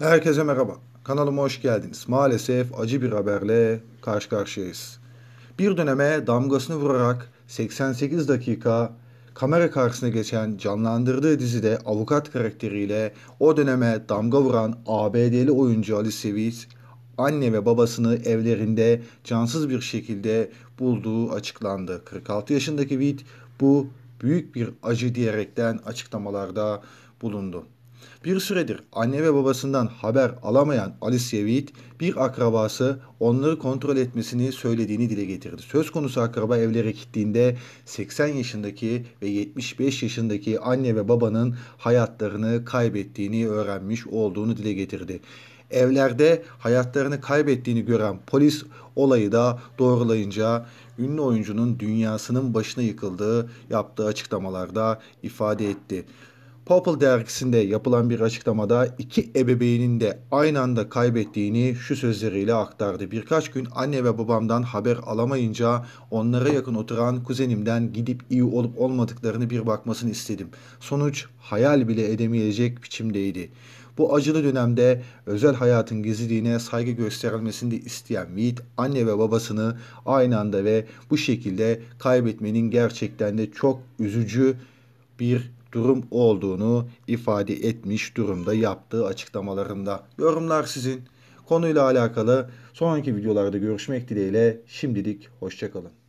Herkese merhaba. Kanalıma hoş geldiniz. Maalesef acı bir haberle karşı karşıyayız. Bir döneme damgasını vurarak 88 dakika kamera karşısına geçen canlandırdığı dizide avukat karakteriyle o döneme damga vuran ABD'li oyuncu Ali Seviz, anne ve babasını evlerinde cansız bir şekilde bulduğu açıklandı. 46 yaşındaki Witt bu büyük bir acı diyerekten açıklamalarda bulundu. Bir süredir anne ve babasından haber alamayan Alice Reed bir akrabası onları kontrol etmesini söylediğini dile getirdi. Söz konusu akraba evlere gittiğinde 80 yaşındaki ve 75 yaşındaki anne ve babanın hayatlarını kaybettiğini öğrenmiş olduğunu dile getirdi. Evlerde hayatlarını kaybettiğini gören polis olayı da doğrulayınca ünlü oyuncunun dünyasının başına yıkıldığı yaptığı açıklamalarda ifade etti. Popple dergisinde yapılan bir açıklamada iki ebeveynin de aynı anda kaybettiğini şu sözleriyle aktardı. Birkaç gün anne ve babamdan haber alamayınca onlara yakın oturan kuzenimden gidip iyi olup olmadıklarını bir bakmasını istedim. Sonuç hayal bile edemeyecek biçimdeydi. Bu acılı dönemde özel hayatın gizliliğine saygı gösterilmesini de isteyen Mead, anne ve babasını aynı anda ve bu şekilde kaybetmenin gerçekten de çok üzücü bir durum olduğunu ifade etmiş durumda yaptığı açıklamalarında. Yorumlar sizin. Konuyla alakalı sonraki videolarda görüşmek dileğiyle şimdilik hoşçakalın.